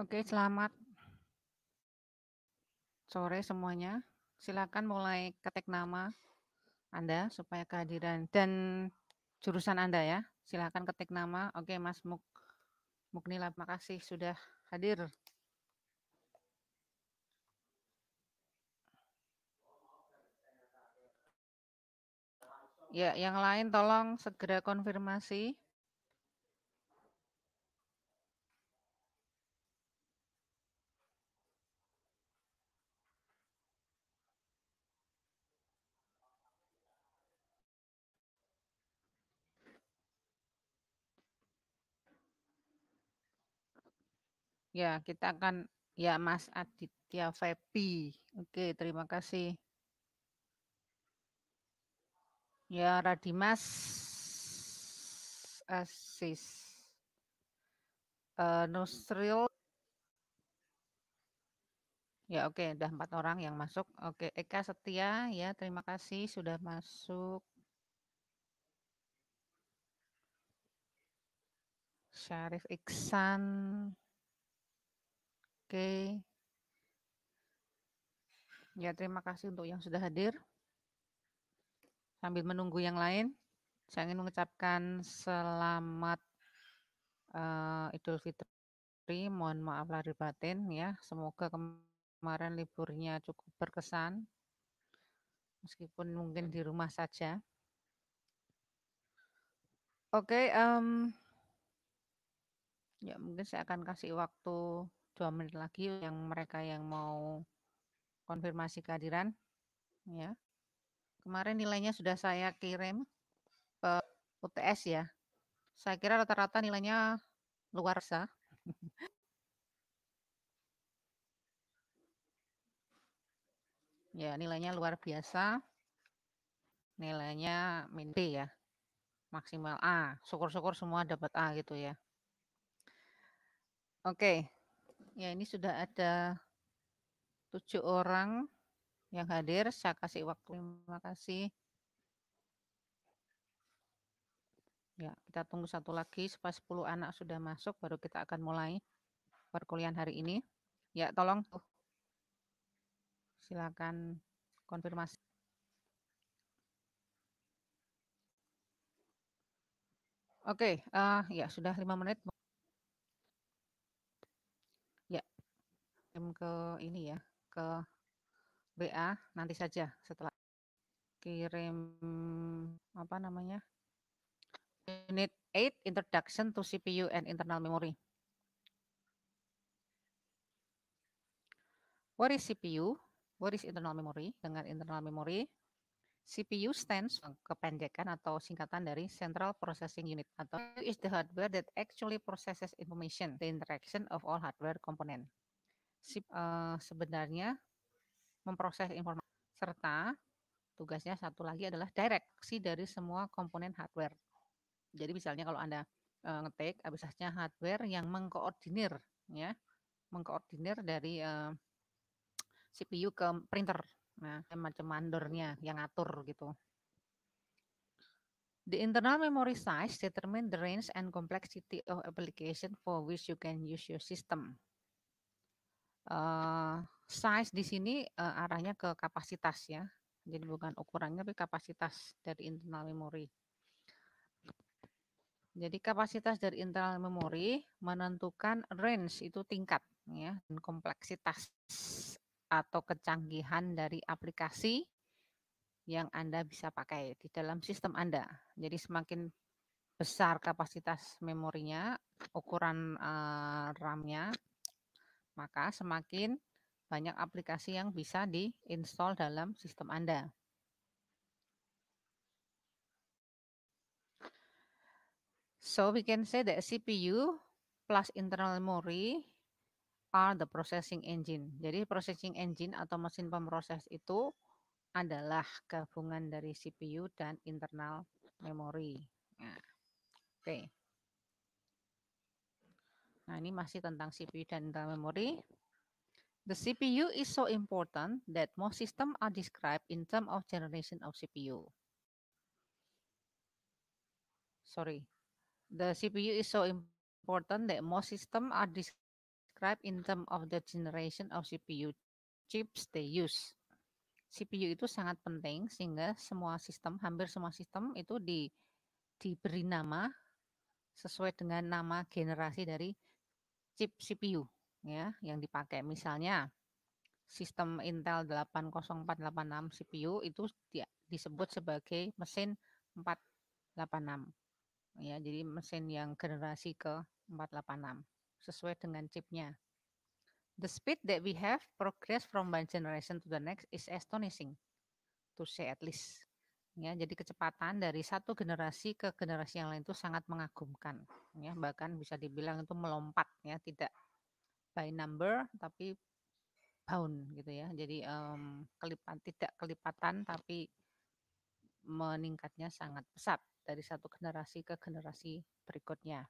Oke, selamat sore semuanya. Silakan mulai ketik nama Anda supaya kehadiran dan jurusan Anda ya. Silakan ketik nama. Oke, Mas Muk Muknila, makasih sudah hadir. Ya, yang lain tolong segera konfirmasi. Ya, kita akan ya Mas Aditya Febi. Oke, terima kasih. Ya, Radimas Asis. Uh, Nusril. Ya, oke, okay, udah empat orang yang masuk. Oke, okay, Eka Setia, ya, terima kasih sudah masuk. Syarif Iksan, Oke. Ya, terima kasih untuk yang sudah hadir. Sambil menunggu yang lain, saya ingin mengucapkan selamat uh, Idul Fitri. Mohon maaf lahir batin ya. Semoga kemarin liburnya cukup berkesan. Meskipun mungkin di rumah saja. Oke, okay, um, ya mungkin saya akan kasih waktu dua menit lagi yang mereka yang mau konfirmasi kehadiran ya kemarin nilainya sudah saya kirim ke UTS ya saya kira rata-rata nilainya luar biasa ya nilainya luar biasa nilainya min B ya maksimal A syukur-syukur semua dapat A gitu ya oke okay. Ya, ini sudah ada tujuh orang yang hadir. Saya kasih waktu. Terima kasih. Ya, kita tunggu satu lagi supaya 10 anak sudah masuk baru kita akan mulai perkuliahan hari ini. Ya, tolong Silakan konfirmasi. Oke, okay, uh, eh, ya sudah lima menit. kirim ke ini ya ke BA nanti saja setelah kirim apa namanya unit 8 introduction to CPU and internal memory what is CPU what is internal memory dengan internal memory CPU stands kependekan atau singkatan dari Central Processing Unit atau is the hardware that actually processes information, the interaction of all hardware component uh, sebenarnya memproses informasi serta tugasnya satu lagi adalah direksi dari semua komponen hardware. Jadi misalnya kalau Anda uh, ngetik abisnya hardware yang mengkoordinir ya, mengkoordinir dari uh, eh, CPU ke printer. Nah, macam mandornya yang ngatur gitu. The internal memory size determine the range and complexity of application for which you can use your system uh, size di sini uh, arahnya ke kapasitas ya. Jadi bukan ukurannya tapi kapasitas dari internal memori. Jadi kapasitas dari internal memori menentukan range itu tingkat ya dan kompleksitas atau kecanggihan dari aplikasi yang Anda bisa pakai di dalam sistem Anda. Jadi semakin besar kapasitas memorinya, ukuran uh, RAM-nya, maka semakin banyak aplikasi yang bisa diinstall dalam sistem Anda. So we can say that CPU plus internal memory are the processing engine. Jadi processing engine atau mesin pemroses itu adalah gabungan dari CPU dan internal memory. Nah, Oke. Okay. Nah, ini masih tentang CPU dan internal memory. The CPU is so important that most system are described in term of generation of CPU. Sorry. The CPU is so important that most system are described in term of the generation of CPU chips they use. CPU itu sangat penting sehingga semua sistem, hampir semua sistem itu di, diberi nama sesuai dengan nama generasi dari chip CPU ya yang dipakai. Misalnya sistem Intel 80486 CPU itu disebut sebagai mesin 486. Ya, jadi mesin yang generasi ke 486 sesuai dengan chipnya. The speed that we have progress from one generation to the next is astonishing to say at least ya jadi kecepatan dari satu generasi ke generasi yang lain itu sangat mengagumkan ya bahkan bisa dibilang itu melompat ya tidak by number tapi bound gitu ya jadi um, kelipat tidak kelipatan tapi meningkatnya sangat pesat dari satu generasi ke generasi berikutnya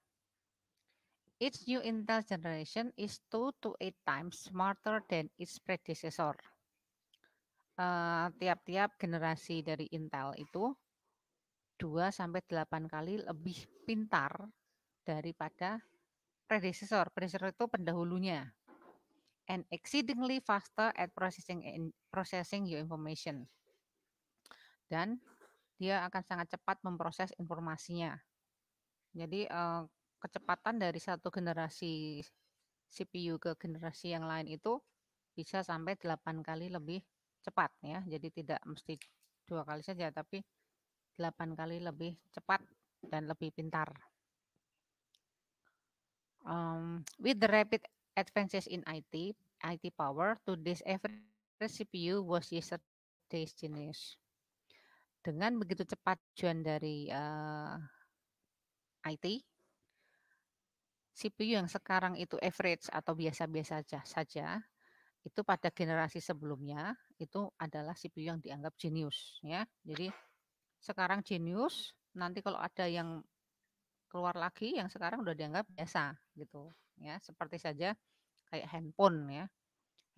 Each new Intel generation is two to eight times smarter than its predecessor Eh, tiap-tiap uh, generasi dari Intel itu 2 sampai 8 kali lebih pintar daripada predecessor. Predecessor itu pendahulunya. And exceedingly faster at processing in, processing your information. Dan dia akan sangat cepat memproses informasinya. Jadi uh, kecepatan dari satu generasi CPU ke generasi yang lain itu bisa sampai 8 kali lebih cepat ya. Jadi tidak mesti dua kali saja tapi delapan kali lebih cepat dan lebih pintar. Um, with the rapid advances in IT, IT power, today's average CPU was yesterday's genius. Dengan begitu cepat tujuan dari uh, eh, IT, CPU yang sekarang itu average atau biasa-biasa saja, saja, itu pada generasi sebelumnya itu adalah CPU yang dianggap jenius ya. Jadi sekarang jenius, nanti kalau ada yang keluar lagi yang sekarang udah dianggap biasa gitu ya, seperti saja kayak handphone ya.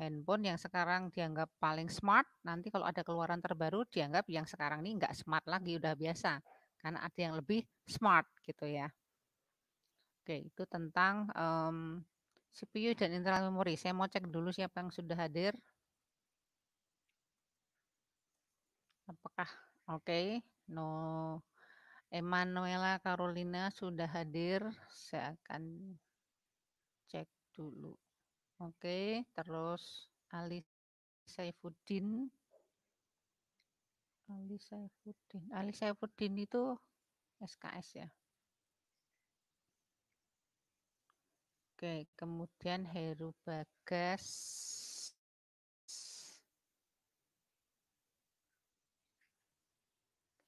Handphone yang sekarang dianggap paling smart, nanti kalau ada keluaran terbaru dianggap yang sekarang ini enggak smart lagi, udah biasa. Karena ada yang lebih smart gitu ya. Oke, itu tentang um, mmm, CPU dan internal memory. Saya mau cek dulu siapa yang sudah hadir. Apakah oke? No. Emanuela Carolina sudah hadir. Saya akan cek dulu. Oke, terus Ali Saifuddin. Ali Saifuddin. Ali Saifuddin itu SKS ya. Oke, kemudian Heru Bagas.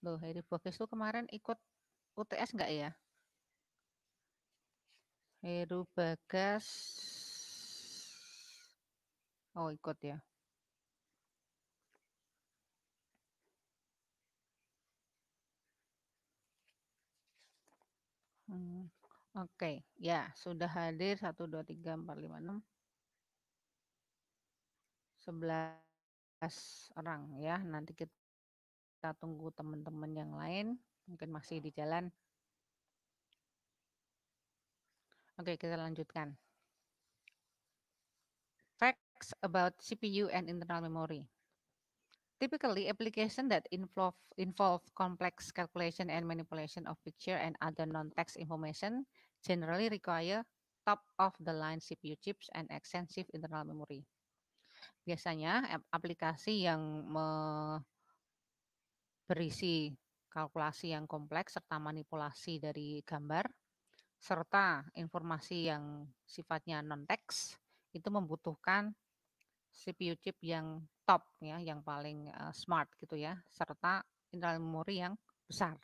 Loh, Heri Bogis tuh kemarin ikut UTS enggak ya? Heru Bagas. Oh, ikut ya. Hmm, Oke, okay. ya sudah hadir 1, 2, 3, 4, 5, 6. 11 orang ya. Nanti kita kita tunggu teman-teman yang lain mungkin masih di jalan Oke, kita lanjutkan. Facts about CPU and internal memory. Typically, application that involve, involve complex calculation and manipulation of picture and other non-text information generally require top-of-the-line CPU chips and extensive internal memory. Biasanya, aplikasi yang berisi kalkulasi yang kompleks serta manipulasi dari gambar, serta informasi yang sifatnya non-teks, itu membutuhkan CPU chip yang top ya, yang paling uh, smart gitu ya, serta internal memori yang besar.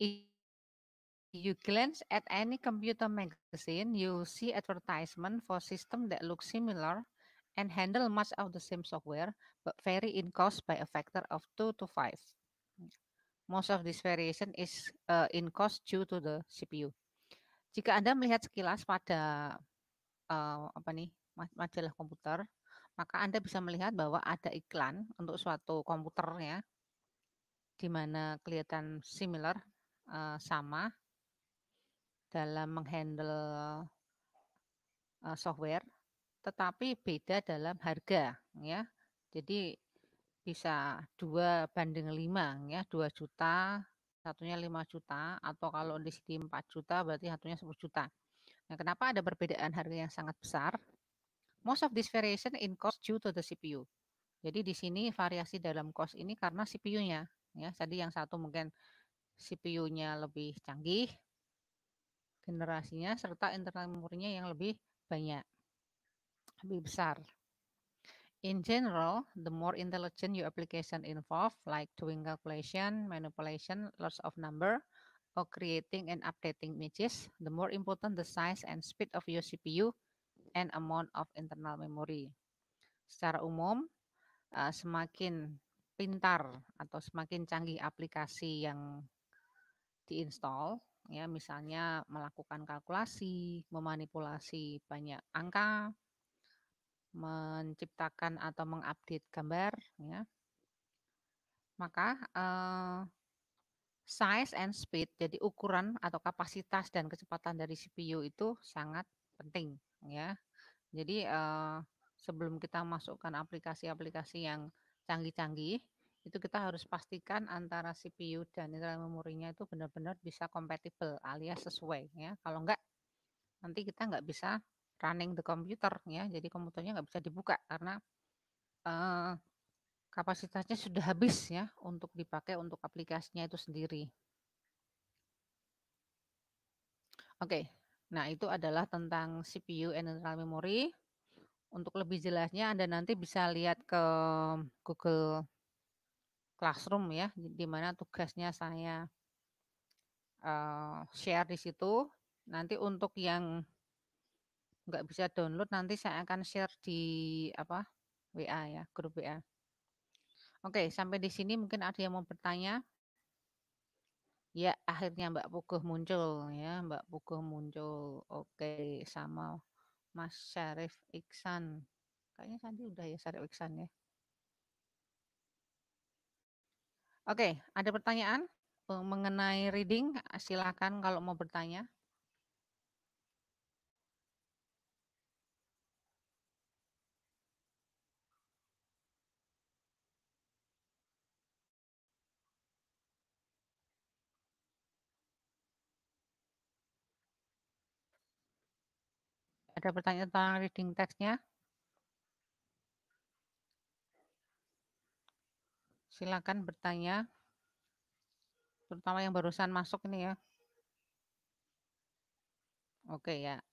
If you glance at any computer magazine, you see advertisement for system that look similar and handle much of the same software, but vary in cost by a factor of 2 to 5. Most of this variation is uh, in cost due to the CPU. Jika Anda melihat sekilas pada uh, apa nih majalah komputer, maka Anda bisa melihat bahwa ada iklan untuk suatu komputernya di mana kelihatan similar uh, sama dalam menghandle uh, software tetapi beda dalam harga ya. Jadi bisa dua banding lima ya, dua juta, satunya lima juta atau kalau di sini empat juta berarti satunya sepuluh juta. Nah, kenapa ada perbedaan harga yang sangat besar? Most of this variation in cost due to the CPU. Jadi di sini variasi dalam cost ini karena CPU-nya ya. Tadi yang satu mungkin CPU-nya lebih canggih generasinya serta internal memorinya yang lebih banyak lebih besar. In general, the more intelligent your application involve, like doing calculation, manipulation, lots of number, or creating and updating images, the more important the size and speed of your CPU and amount of internal memory. Secara umum, uh, semakin pintar atau semakin canggih aplikasi yang diinstal, ya misalnya melakukan kalkulasi, memanipulasi banyak angka, menciptakan atau mengupdate gambar ya. Maka eh, size and speed jadi ukuran atau kapasitas dan kecepatan dari CPU itu sangat penting ya. Jadi eh, sebelum kita masukkan aplikasi-aplikasi yang canggih-canggih itu kita harus pastikan antara CPU dan internal memorinya itu benar-benar bisa kompatibel alias sesuai ya. Kalau enggak nanti kita nggak bisa running the computer ya. Jadi komputernya nggak bisa dibuka karena uh, kapasitasnya sudah habis ya untuk dipakai untuk aplikasinya itu sendiri. Oke, nah itu adalah tentang CPU and internal memory. Untuk lebih jelasnya Anda nanti bisa lihat ke Google Classroom ya, di mana tugasnya saya uh, share di situ. Nanti untuk yang nggak bisa download nanti saya akan share di apa WA ya grup WA. Oke sampai di sini mungkin ada yang mau bertanya. Ya akhirnya Mbak Puguh muncul ya Mbak Puguh muncul. Oke sama Mas Syarif Iksan. Kayaknya tadi udah ya Syarif Iksan ya. Oke, ada pertanyaan eh, mengenai reading? Silakan kalau mau bertanya. Ada pertanyaan tentang reading teksnya? Silakan bertanya. Terutama yang barusan masuk ini ya. Oke ya.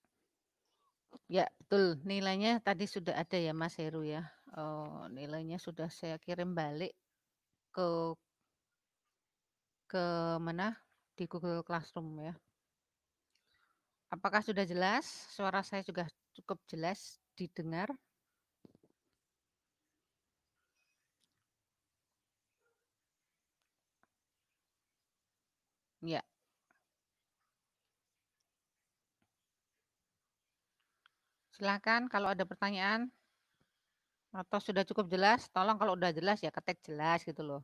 Ya, betul. Nilainya tadi sudah ada ya Mas Heru ya. Oh, nilainya sudah saya kirim balik ke ke mana? Di Google Classroom ya. Apakah sudah jelas? Suara saya juga cukup jelas didengar. Ya. Silakan kalau ada pertanyaan atau sudah cukup jelas, tolong kalau udah jelas ya ketik jelas gitu loh.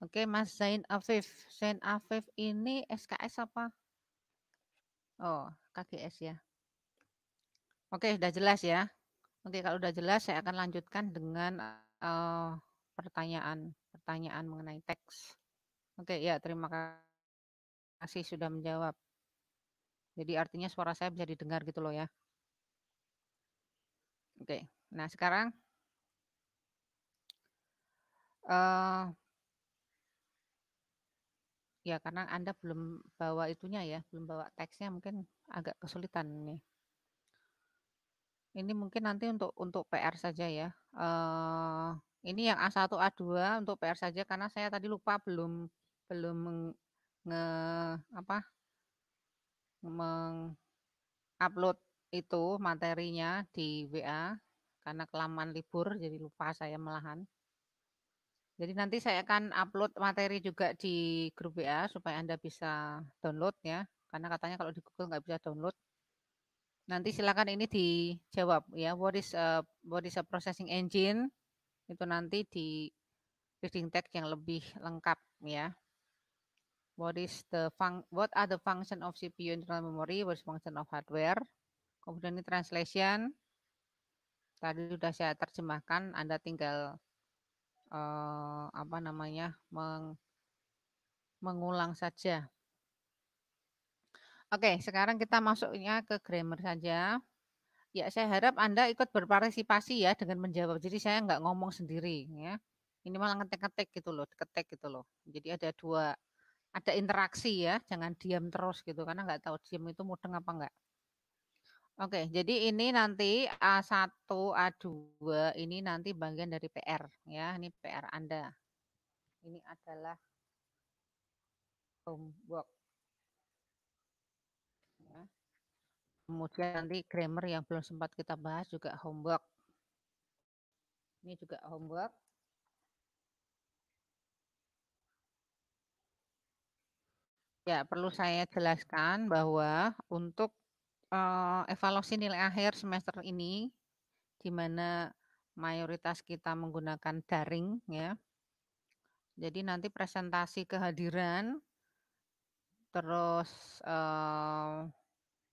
Oke, Mas Zain Afif. Zain Afif ini SKS apa? Oh, KGS ya. Oke, sudah jelas ya. Oke, kalau sudah jelas saya akan lanjutkan dengan pertanyaan eh, pertanyaan pertanyaan mengenai teks. Oke, ya terima kasih sudah menjawab. Jadi artinya suara saya bisa didengar gitu loh ya. Oke, nah sekarang uh, ya karena Anda belum bawa itunya ya, belum bawa teksnya mungkin agak kesulitan nih. Ini mungkin nanti untuk untuk PR saja ya. Uh, ini yang A1 A2 untuk PR saja karena saya tadi lupa belum belum nge apa mengupload itu materinya di WA karena kelamaan libur jadi lupa saya melahan. Jadi nanti saya akan upload materi juga di grup WA supaya Anda bisa download ya. Karena katanya kalau di Google nggak bisa download. Nanti silakan ini dijawab ya. What is a, what is a processing engine? Itu nanti di reading text yang lebih lengkap ya. What is the fun, what are the function of CPU internal memory? What is function of hardware? Kemudian ini translation. Tadi sudah saya terjemahkan, Anda tinggal eh, apa namanya meng, mengulang saja. Oke, sekarang kita masuknya ke grammar saja. Ya, saya harap Anda ikut berpartisipasi ya dengan menjawab. Jadi saya nggak ngomong sendiri ya. Ini malah ngetek-ngetek gitu loh, ketek gitu loh. Jadi ada dua, ada interaksi ya, jangan diam terus gitu karena nggak tahu diam itu mudeng apa enggak. Oke, jadi ini nanti A1, A2 ini nanti bagian dari PR ya. Ini PR Anda. Ini adalah homework. Ya. Kemudian nanti grammar yang belum sempat kita bahas juga homework. Ini juga homework. Ya, perlu saya jelaskan bahwa untuk uh, evaluasi nilai akhir semester ini di mana mayoritas kita menggunakan daring ya. Jadi nanti presentasi kehadiran terus uh, eh,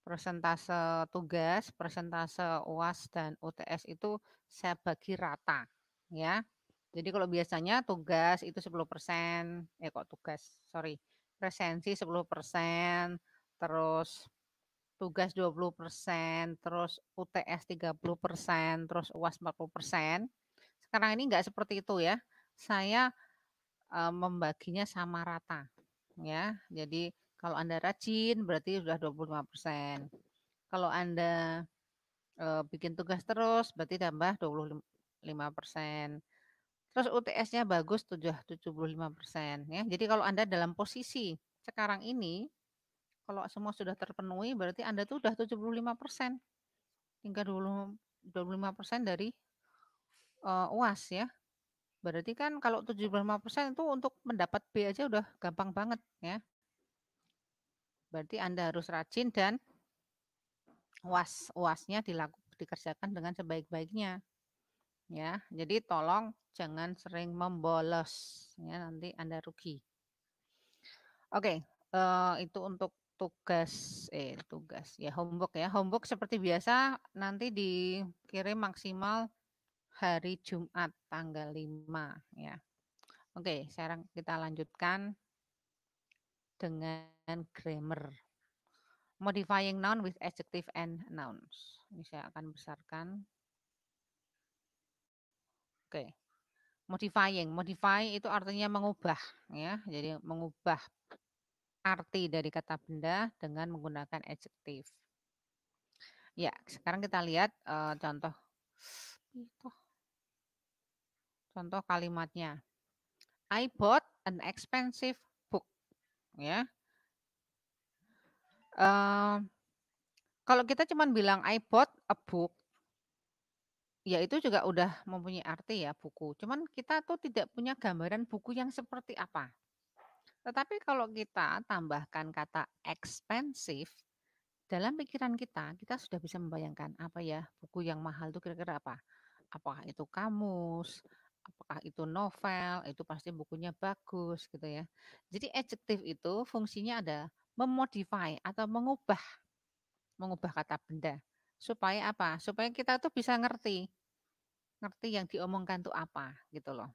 persentase tugas, presentase UAS dan UTS itu saya bagi rata ya. Jadi kalau biasanya tugas itu 10%, eh kok tugas, sorry, presensi 10%, terus tugas 20%, terus UTS 30%, terus UAS 40%. Sekarang ini enggak seperti itu ya. Saya e, membaginya sama rata ya. Jadi kalau Anda rajin berarti sudah 25%. Kalau Anda e, bikin tugas terus berarti tambah 25%. Terus UTS-nya bagus 75% ya. Jadi kalau Anda dalam posisi sekarang ini kalau semua sudah terpenuhi berarti Anda tuh udah 75%. Hingga 20, 25% dari uh, UAS ya. Berarti kan kalau 75% itu untuk mendapat B aja udah gampang banget ya. Berarti Anda harus rajin dan UAS UASnya dilakukan dikerjakan dengan sebaik-baiknya. Ya, jadi tolong jangan sering membolos ya nanti Anda rugi. Oke, okay, uh, eh, itu untuk tugas eh tugas ya homework ya homework seperti biasa nanti dikirim maksimal hari Jumat tanggal 5 ya Oke sekarang kita lanjutkan dengan grammar modifying noun with adjective and nouns ini saya akan besarkan Oke modifying modify itu artinya mengubah ya jadi mengubah arti dari kata benda dengan menggunakan adjektif. Ya, sekarang kita lihat uh, contoh contoh kalimatnya. I bought an expensive book. Ya. Uh, kalau kita cuma bilang I bought a book, ya itu juga udah mempunyai arti ya buku. Cuman kita tuh tidak punya gambaran buku yang seperti apa. Tetapi kalau kita tambahkan kata expensive, dalam pikiran kita, kita sudah bisa membayangkan apa ya buku yang mahal itu kira-kira apa? Apakah itu kamus? Apakah itu novel? Itu pasti bukunya bagus gitu ya. Jadi adjective itu fungsinya ada memodify atau mengubah mengubah kata benda supaya apa? Supaya kita tuh bisa ngerti ngerti yang diomongkan tuh apa gitu loh.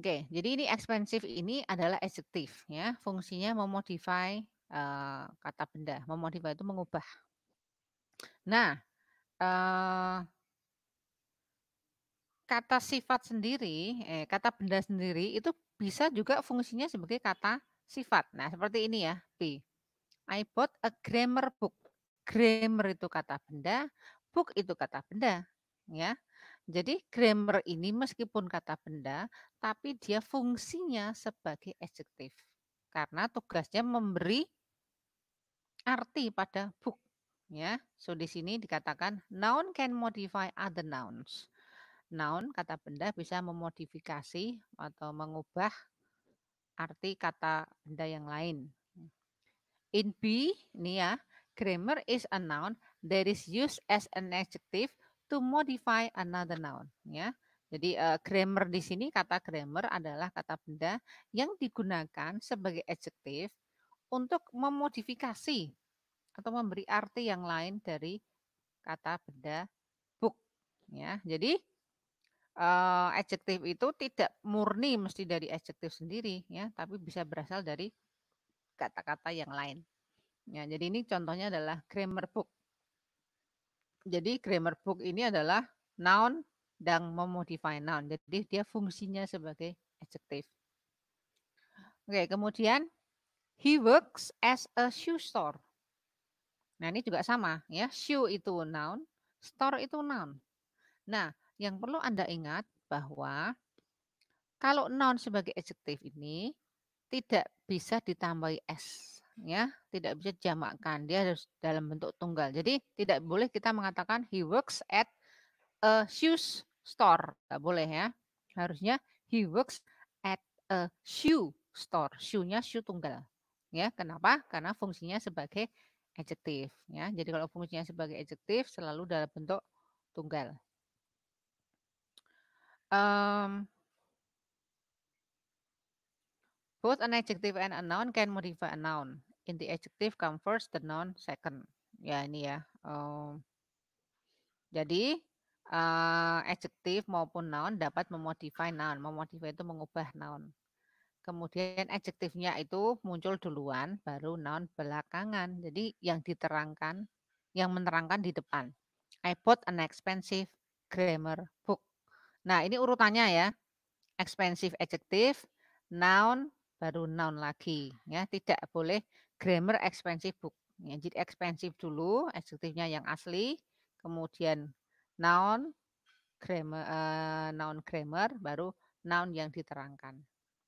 Oke, jadi ini expensive ini adalah adjective ya. Fungsinya memodify uh, kata benda. Memodify itu mengubah. Nah, uh, kata sifat sendiri, eh, kata benda sendiri itu bisa juga fungsinya sebagai kata sifat. Nah, seperti ini ya, B. I bought a grammar book. Grammar itu kata benda, book itu kata benda, ya. Jadi grammar ini meskipun kata benda, tapi dia fungsinya sebagai adjektif. Karena tugasnya memberi arti pada book. Ya, so di sini dikatakan noun can modify other nouns. Noun kata benda bisa memodifikasi atau mengubah arti kata benda yang lain. In B, ini ya, grammar is a noun that is used as an adjective to modify another noun ya. Jadi uh, grammar di sini kata grammar adalah kata benda yang digunakan sebagai adjective untuk memodifikasi atau memberi arti yang lain dari kata benda book ya. Jadi uh, adjektif itu tidak murni mesti dari adjective sendiri ya, tapi bisa berasal dari kata-kata yang lain. Ya, jadi ini contohnya adalah grammar book jadi grammar book ini adalah noun dan memodify noun. Jadi dia fungsinya sebagai adjective. Oke, kemudian he works as a shoe store. Nah, ini juga sama ya. Shoe itu noun, store itu noun. Nah, yang perlu Anda ingat bahwa kalau noun sebagai adjective ini tidak bisa ditambahi s ya tidak bisa jamakkan dia harus dalam bentuk tunggal jadi tidak boleh kita mengatakan he works at a shoes store Tidak boleh ya harusnya he works at a shoe store shoe-nya shoe tunggal ya kenapa karena fungsinya sebagai adjektif ya jadi kalau fungsinya sebagai adjektif selalu dalam bentuk tunggal um, Both an adjective and a noun can modify a noun. In the adjective come first, the noun second. Ya ini ya. Um, jadi uh, adjective maupun noun dapat memodify noun. Memodify itu mengubah noun. Kemudian adjektifnya itu muncul duluan, baru noun belakangan. Jadi yang diterangkan, yang menerangkan di depan. I bought an expensive grammar book. Nah, ini urutannya ya. Expensive adjective, noun, baru noun lagi ya tidak boleh grammar expensive book ya, jadi expensive dulu adjektifnya yang asli kemudian noun grammar uh, noun grammar baru noun yang diterangkan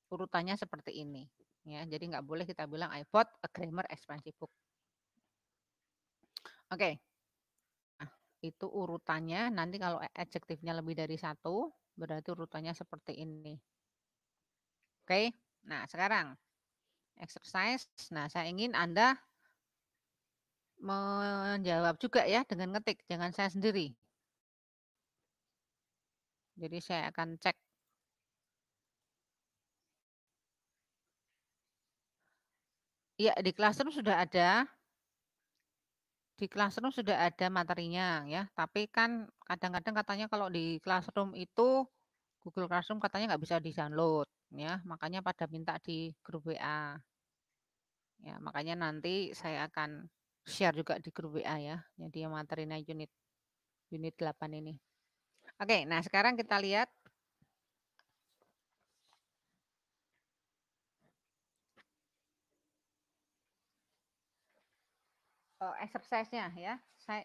urutannya seperti ini ya jadi nggak boleh kita bilang I bought a grammar expensive book oke nah, itu urutannya nanti kalau adjektifnya lebih dari satu berarti urutannya seperti ini oke okay. Nah, sekarang exercise. Nah, saya ingin Anda menjawab juga ya dengan ngetik, jangan saya sendiri. Jadi saya akan cek. Ya, di classroom sudah ada. Di classroom sudah ada materinya ya, tapi kan kadang-kadang katanya kalau di classroom itu Google Classroom katanya nggak bisa di-download ya, makanya pada minta di grup WA. Ya, makanya nanti saya akan share juga di grup WA ya. Jadi yang materinya unit unit 8 ini. Oke, nah sekarang kita lihat Oh, exercise-nya ya. Saya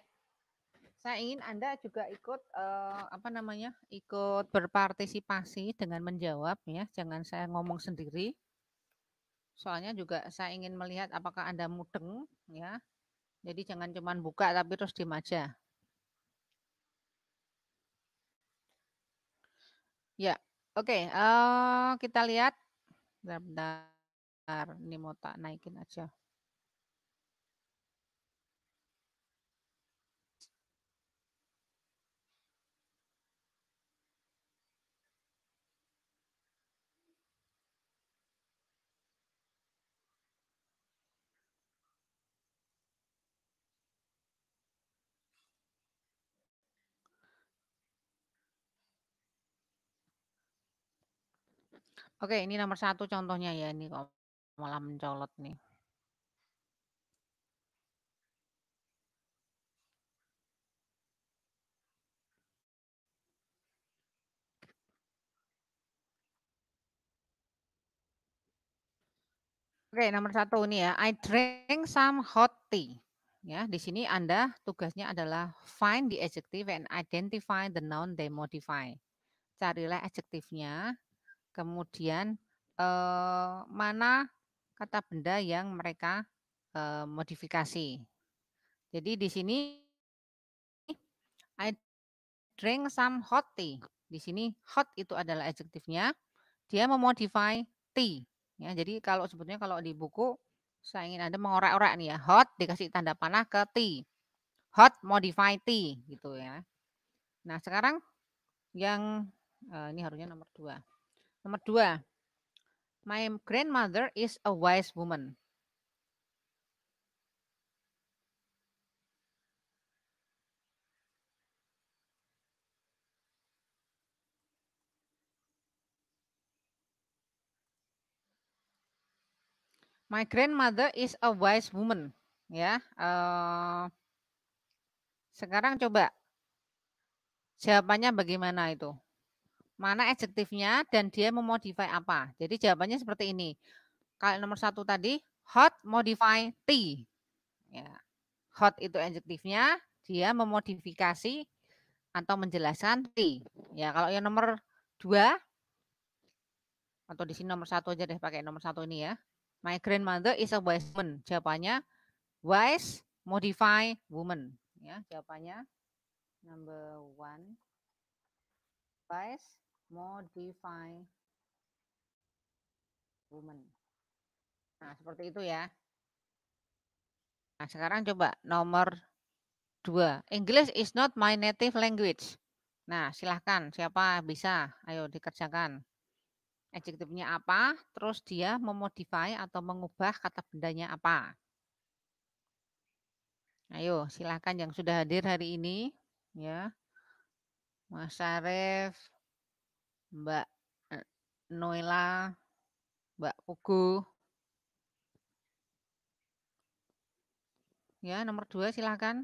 saya ingin Anda juga ikut eh, apa namanya? ikut berpartisipasi dengan menjawab ya. Jangan saya ngomong sendiri. Soalnya juga saya ingin melihat apakah Anda mudeng ya. Jadi jangan cuman buka tapi terus diem aja. Ya, oke. Okay. Uh, eh, kita lihat. Bentar, bentar. Ini mau tak naikin aja. Oke, ini nomor satu contohnya ya. Ini kok malah mencolot nih. Oke, nomor satu ini ya. I drink some hot tea. Ya, di sini Anda tugasnya adalah find the adjective and identify the noun they modify. Carilah adjektifnya, kemudian eh, mana kata benda yang mereka eh, modifikasi. Jadi di sini I drink some hot tea. Di sini hot itu adalah adjektifnya. Dia memodify tea. Ya, jadi kalau sebetulnya kalau di buku saya ingin Anda mengorek orak nih ya. Hot dikasih tanda panah ke tea. Hot modify tea gitu ya. Nah, sekarang yang eh, ini harusnya nomor dua. Nomor dua, my grandmother is a wise woman. My grandmother is a wise woman. Ya, uh, sekarang coba jawabannya bagaimana itu? mana adjektifnya dan dia memodify apa. Jadi jawabannya seperti ini. Kalau nomor satu tadi hot modify t. Ya. Hot itu adjektifnya, dia memodifikasi atau menjelaskan t. Ya, kalau yang nomor dua atau di sini nomor satu aja deh pakai nomor satu ini ya. My grandmother is a wise woman. Jawabannya wise modify woman. Ya, jawabannya number one wise modify woman. Nah, seperti itu ya. Nah, sekarang coba nomor dua. English is not my native language. Nah, silahkan siapa bisa, ayo dikerjakan. Adjektifnya apa, terus dia memodify atau mengubah kata bendanya apa. Ayo, silahkan yang sudah hadir hari ini. ya Mas Arief, Mbak eh, Noela, Mbak Pugu. Ya, nomor dua silahkan.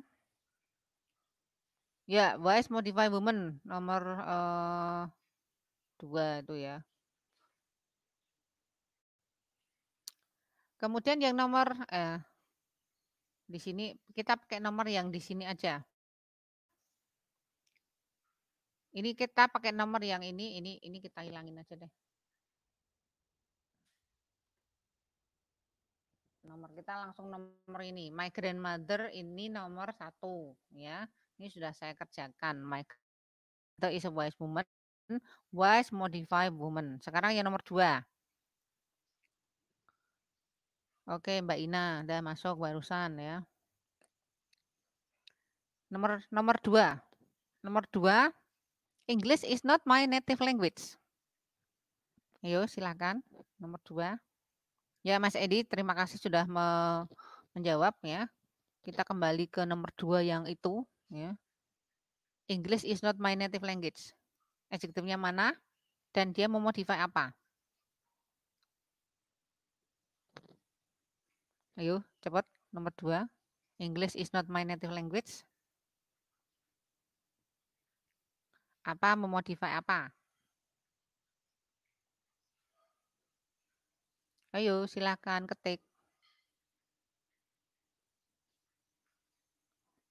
Ya, wise modify woman nomor uh, dua itu ya. Kemudian yang nomor eh, di sini kita pakai nomor yang di sini aja. Ini kita pakai nomor yang ini, ini, ini kita hilangin aja deh. Nomor kita langsung nomor ini. My grandmother ini nomor satu, ya. Ini sudah saya kerjakan. My grandmother is a wise woman. Wise Modify woman. Sekarang yang nomor dua. Oke, Mbak Ina, udah masuk barusan ya. Nomor nomor dua, nomor dua English is not my native language. Ayo, silakan. Nomor dua. Ya, Mas Edi, terima kasih sudah me menjawab ya. Kita kembali ke nomor dua yang itu. Ya. English is not my native language. Adjektifnya mana? Dan dia memodify apa? Ayo, cepat. Nomor dua. English is not my native language. Apa memodify apa? Ayo silahkan ketik.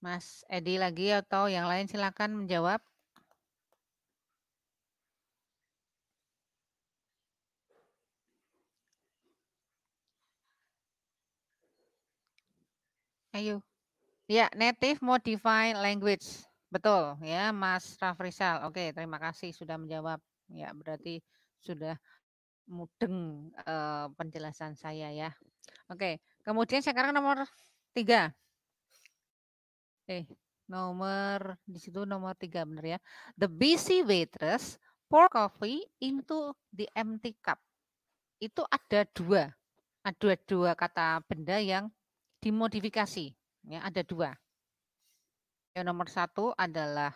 Mas Edi lagi atau yang lain silahkan menjawab. Ayo. Ya, native modify language. Betul ya Mas Rafrisal. Oke, terima kasih sudah menjawab. Ya, berarti sudah mudeng eh, penjelasan saya ya. Oke, kemudian sekarang nomor tiga. Eh, nomor di situ nomor tiga benar ya. The busy waitress pour coffee into the empty cup. Itu ada dua, ada dua kata benda yang dimodifikasi. Ya, ada dua. Yang nomor satu adalah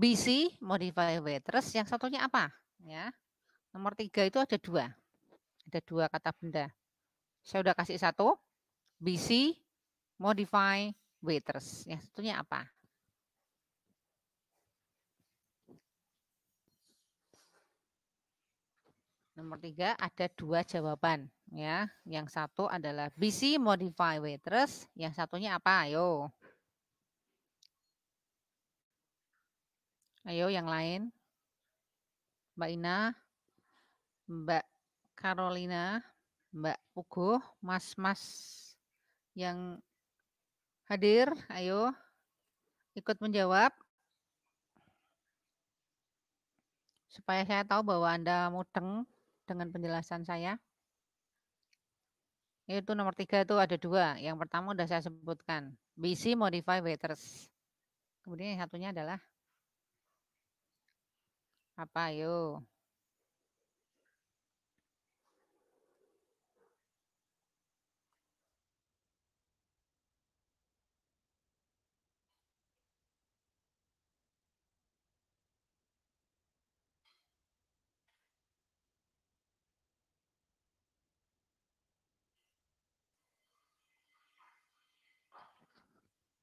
BC modify waitress. yang satunya apa? Ya. Nomor tiga itu ada dua. Ada dua kata benda. Saya udah kasih satu. BC modify waiters. Yang satunya apa? Nomor tiga ada dua jawaban ya. Yang satu adalah BC modify waitress, yang satunya apa? Ayo. Ayo yang lain. Mbak Ina, Mbak Carolina, Mbak Puguh, Mas-mas yang hadir, ayo ikut menjawab. Supaya saya tahu bahwa Anda mudeng dengan penjelasan saya. Itu nomor tiga itu ada dua. Yang pertama sudah saya sebutkan. BC Modify Waiters. Kemudian yang satunya adalah apa yo?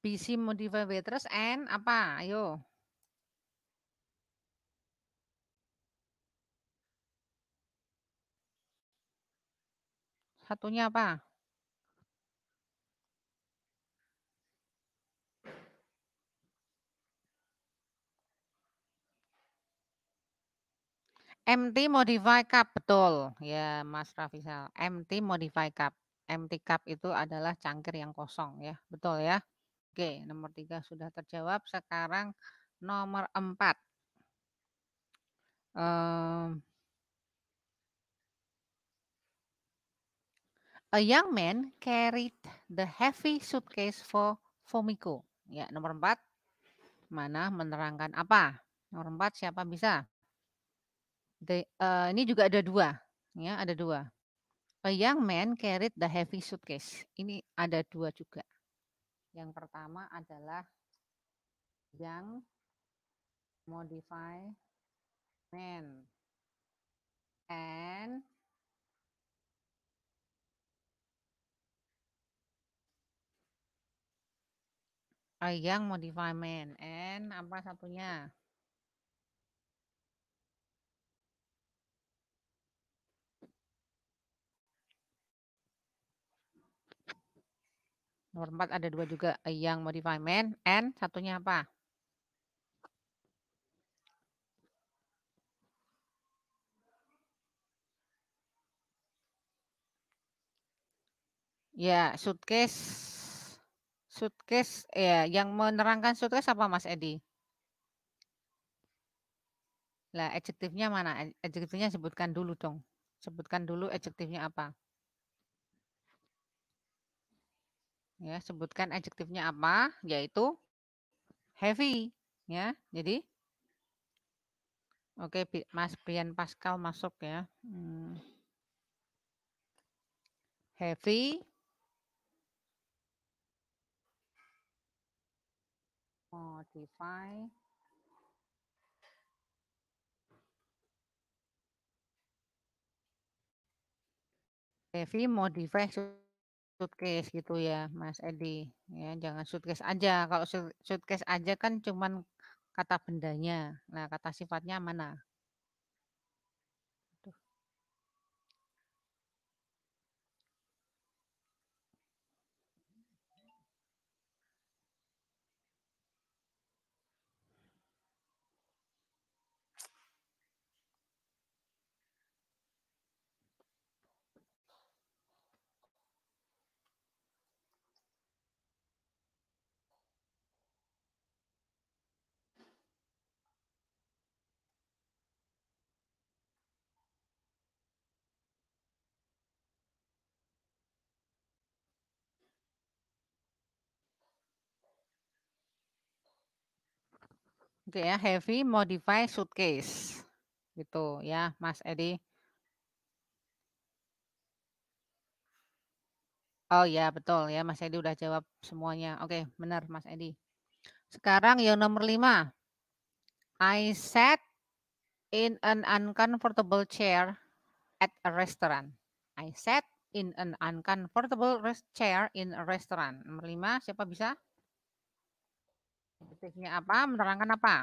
PC modify waitress and apa? Ayo. Satunya apa? MT modify cup betul ya Mas Rafisal. MT modify cup. MT cup itu adalah cangkir yang kosong ya, betul ya. Oke, nomor tiga sudah terjawab. Sekarang nomor empat. A young man carried the heavy suitcase for Fomiko. Ya, nomor empat. Mana menerangkan apa? Nomor empat siapa bisa? The, uh, ini juga ada dua. Ya, ada dua. A young man carried the heavy suitcase. Ini ada dua juga. Yang pertama adalah yang modify man and Ayang modify man and apa satunya? Nomor empat ada dua juga yang modify man and satunya apa? Ya, yeah, suitcase Suitcase ya, yang menerangkan suitcase apa Mas Edi? Lah, adjektifnya mana? Adjektifnya sebutkan dulu dong. Sebutkan dulu adjektifnya apa? Ya, sebutkan adjektifnya apa? Yaitu heavy, ya. Jadi Oke, Mas Brian Pascal masuk ya. Hmm. Heavy modify Devi modify suitcase gitu ya Mas Edi ya jangan suitcase aja kalau suitcase aja kan cuman kata bendanya nah kata sifatnya mana Oke ya, heavy modify suitcase. Gitu ya, Mas Edi. Oh ya, betul ya, Mas Edi udah jawab semuanya. Oke, benar Mas Edi. Sekarang yang nomor lima. I sat in an uncomfortable chair at a restaurant. I sat in an uncomfortable chair in a restaurant. Nomor lima, siapa bisa? Detiknya apa? Menerangkan apa?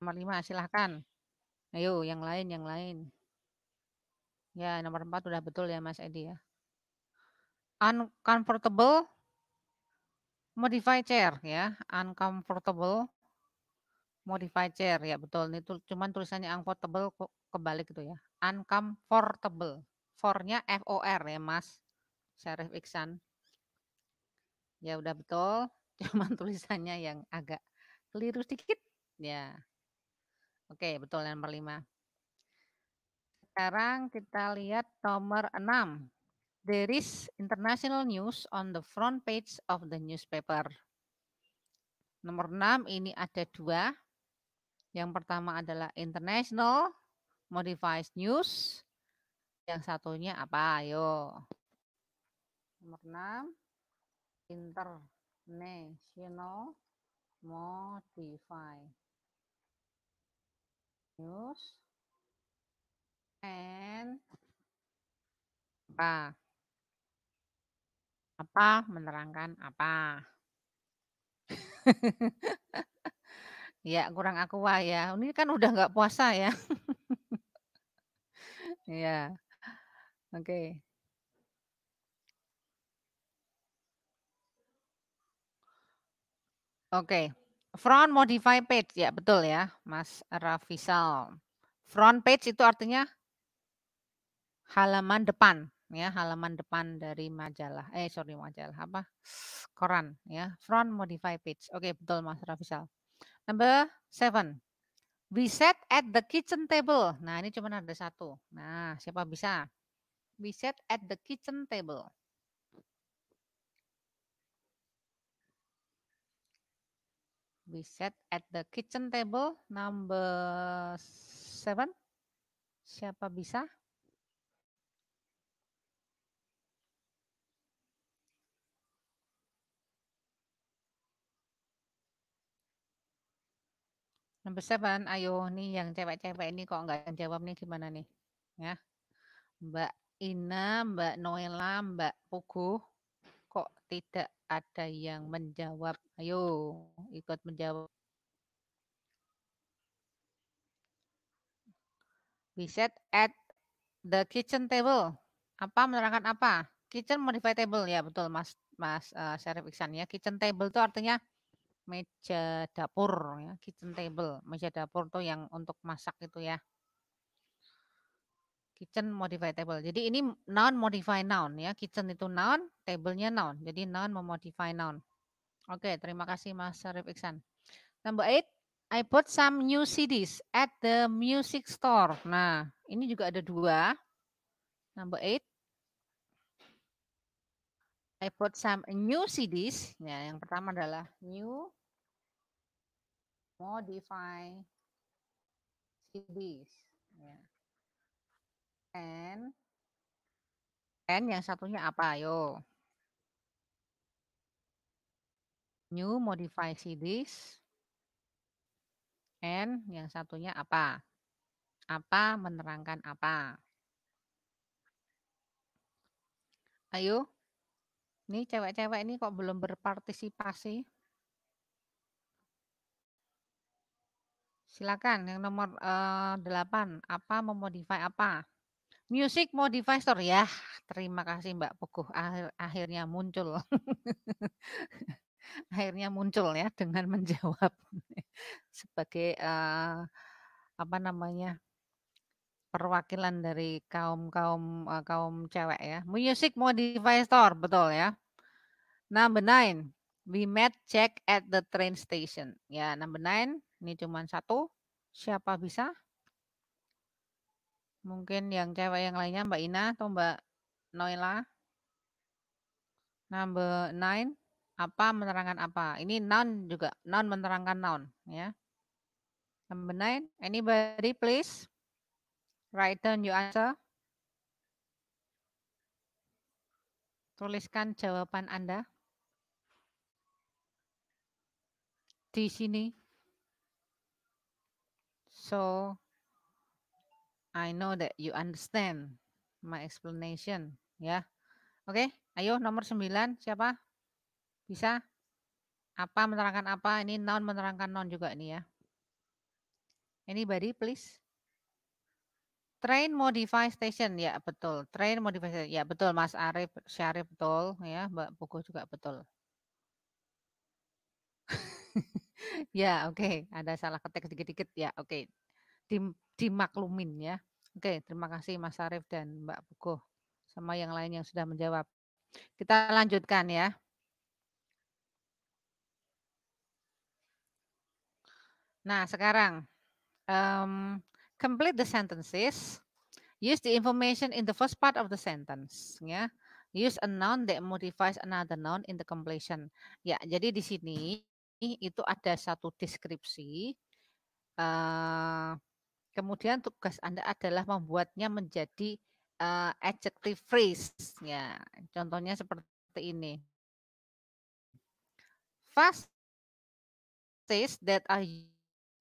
Nomor lima, silahkan. Ayo, yang lain, yang lain. Ya, nomor empat sudah betul ya Mas Edi ya. Uncomfortable, modify chair ya. Uncomfortable, modify chair ya betul. Ini tuh cuman tulisannya uncomfortable kebalik gitu ya. Uncomfortable. for F O R ya Mas. Syarif Iksan. Ya udah betul. cuman tulisannya yang agak keliru sedikit ya oke betul nomor 5 sekarang kita lihat nomor enam there is international news on the front page of the newspaper nomor enam ini ada dua yang pertama adalah international modified news yang satunya apa ayo nomor enam inter national modify news and apa apa menerangkan apa ya kurang aqua ya ini kan udah nggak puasa ya ya oke okay. Oke. Front modify page ya betul ya, Mas Rafisal. Front page itu artinya halaman depan ya, halaman depan dari majalah. Eh sorry majalah apa? Koran ya. Front modify page. Oke betul Mas Rafisal. Number seven. reset at the kitchen table. Nah ini cuma ada satu. Nah siapa bisa? Reset at the kitchen table. We sat at the kitchen table number seven. Siapa bisa? Number seven. ayo nih yang cewek-cewek ini kok nggak jawab nih gimana nih? Ya. Mbak Ina, Mbak Noela, Mbak Pugu, tidak ada yang menjawab. Ayo ikut menjawab. We said at the kitchen table. Apa menerangkan apa? Kitchen modify table ya betul Mas Mas uh, Syarif Iksan ya. Kitchen table itu artinya meja dapur ya. Kitchen table, meja dapur tuh yang untuk masak itu ya kitchen modify table. Jadi ini noun modify noun ya. Kitchen itu noun, table-nya noun. Jadi noun memodify noun. Oke, terima kasih Mas Arif Iksan. Number 8, I bought some new CDs at the music store. Nah, ini juga ada dua. Number 8. I bought some new CDs. Ya, yang pertama adalah new modify CDs. Ya. N. N yang satunya apa? Ayo. New modify series. N yang satunya apa? Apa menerangkan apa? Ayo. Ini cewek-cewek ini kok belum berpartisipasi? Silakan yang nomor uh, eh, 8, apa memodify apa? Music Modifier ya. Terima kasih Mbak Puguh akhir akhirnya muncul. akhirnya muncul ya dengan menjawab sebagai uh, apa namanya? perwakilan dari kaum-kaum uh, eh, kaum cewek ya. Music Modifier betul ya. Number nine, we met Jack at the train station. Ya, number nine, ini cuma satu. Siapa bisa? Mungkin yang cewek yang lainnya Mbak Ina atau Mbak Noila. Number nine, apa menerangkan apa? Ini noun juga, noun menerangkan noun. ya. Number nine, anybody please write down your answer. Tuliskan jawaban Anda di sini. So, I know that you understand my explanation ya. Oke, okay? ayo nomor 9 siapa? Bisa? Apa menerangkan apa? Ini non menerangkan non juga ini ya. Anybody please? Train Modify Station ya betul. Train Modify Station ya betul Mas Arif Syarif betul ya Mbak Pugo juga betul. ya oke okay. ada salah ketik dikit-dikit ya oke. Okay. Di dimaklumin ya. Oke, terima kasih Mas Arief dan Mbak Buko sama yang lain yang sudah menjawab. Kita lanjutkan ya. Nah, sekarang um, complete the sentences. Use the information in the first part of the sentence ya. Use a noun that modifies another noun in the completion. Ya, jadi di sini itu ada satu deskripsi uh, Kemudian tugas Anda adalah membuatnya menjadi uh, adjective phrase. Ya, contohnya seperti ini. Vases that are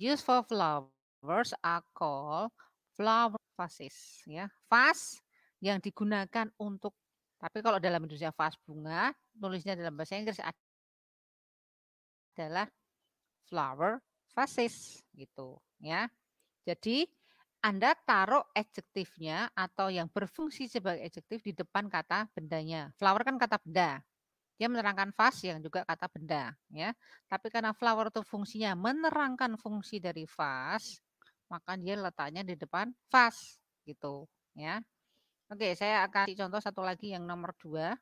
used for flowers are called flower vases. Ya, fast yang digunakan untuk tapi kalau dalam Indonesia fast bunga, tulisnya dalam bahasa Inggris adalah flower vases gitu ya. Jadi Anda taruh adjektifnya atau yang berfungsi sebagai adjektif di depan kata bendanya. Flower kan kata benda. Dia menerangkan vas yang juga kata benda, ya. Tapi karena flower itu fungsinya menerangkan fungsi dari vas, maka dia letaknya di depan vas gitu, ya. Oke, saya akan kasih contoh satu lagi yang nomor dua.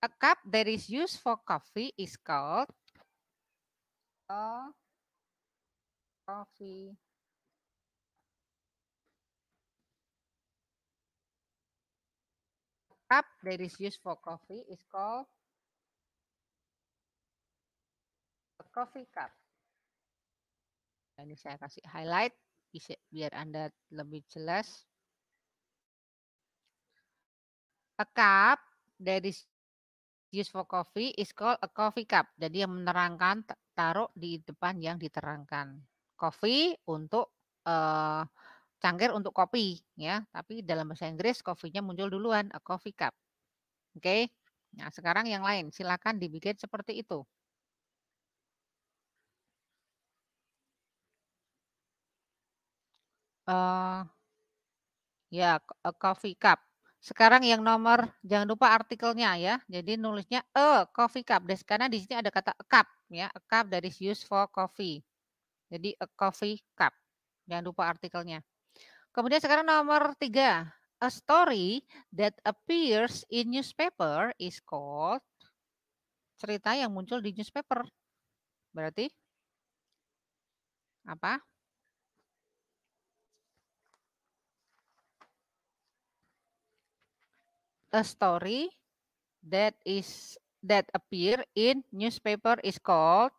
A cup that is used for coffee is called a uh, coffee cup that is used for coffee is called a coffee cup. Nah, ini saya kasih highlight biar Anda lebih jelas. A cup that is used for coffee is called a coffee cup. Jadi yang menerangkan taruh di depan yang diterangkan coffee untuk uh, cangkir untuk kopi ya, tapi dalam bahasa Inggris kopinya muncul duluan a coffee cup. Oke. Okay? Nah, sekarang yang lain silakan dibikin seperti itu. Uh, ya, a coffee cup. Sekarang yang nomor jangan lupa artikelnya ya. Jadi nulisnya a e, coffee cup. Karena di sini ada kata a cup ya, a cup that is used for coffee. Jadi a e, coffee cup. Jangan lupa artikelnya. Kemudian sekarang nomor tiga. A story that appears in newspaper is called cerita yang muncul di newspaper. Berarti apa? A story that is that appear in newspaper is called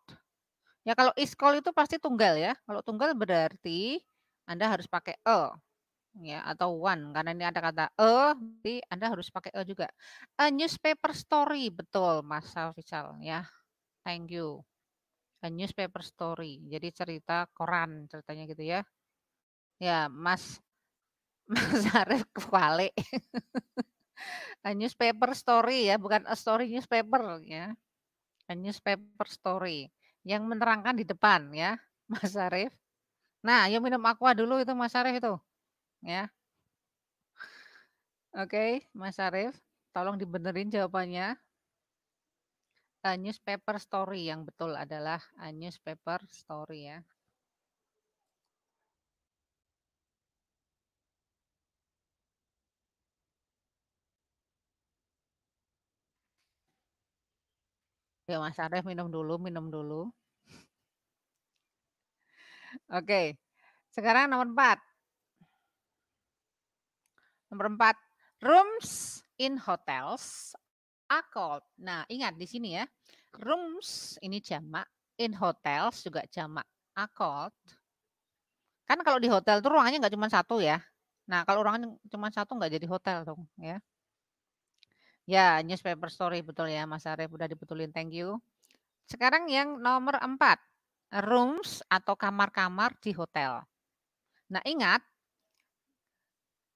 Ya kalau iskol itu pasti tunggal ya. Kalau tunggal berarti Anda harus pakai e ya atau one karena ini ada kata e jadi Anda harus pakai e juga. A e, newspaper story betul Mas Faisal ya. Thank you. A e, newspaper story. Jadi cerita koran ceritanya gitu ya. Ya, Mas Mas Arif kebalik. a e, newspaper story ya, bukan a story newspaper ya. A newspaper story yang menerangkan di depan ya, Mas Arif. Nah, yang minum aqua dulu itu Mas Arif itu. Ya. Oke, Mas Arif, tolong dibenerin jawabannya. A newspaper story yang betul adalah a newspaper story ya. Ya Mas Arief minum dulu, minum dulu. Oke, sekarang nomor empat. Nomor empat, rooms in hotels are called. Nah, ingat di sini ya, rooms ini jamak, in hotels juga jamak, are called. Kan kalau di hotel tuh ruangannya nggak cuma satu ya. Nah, kalau ruangannya cuma satu nggak jadi hotel dong ya. Ya, newspaper story betul ya Mas Arief udah dibetulin. Thank you. Sekarang yang nomor empat, rooms atau kamar-kamar di hotel. Nah ingat,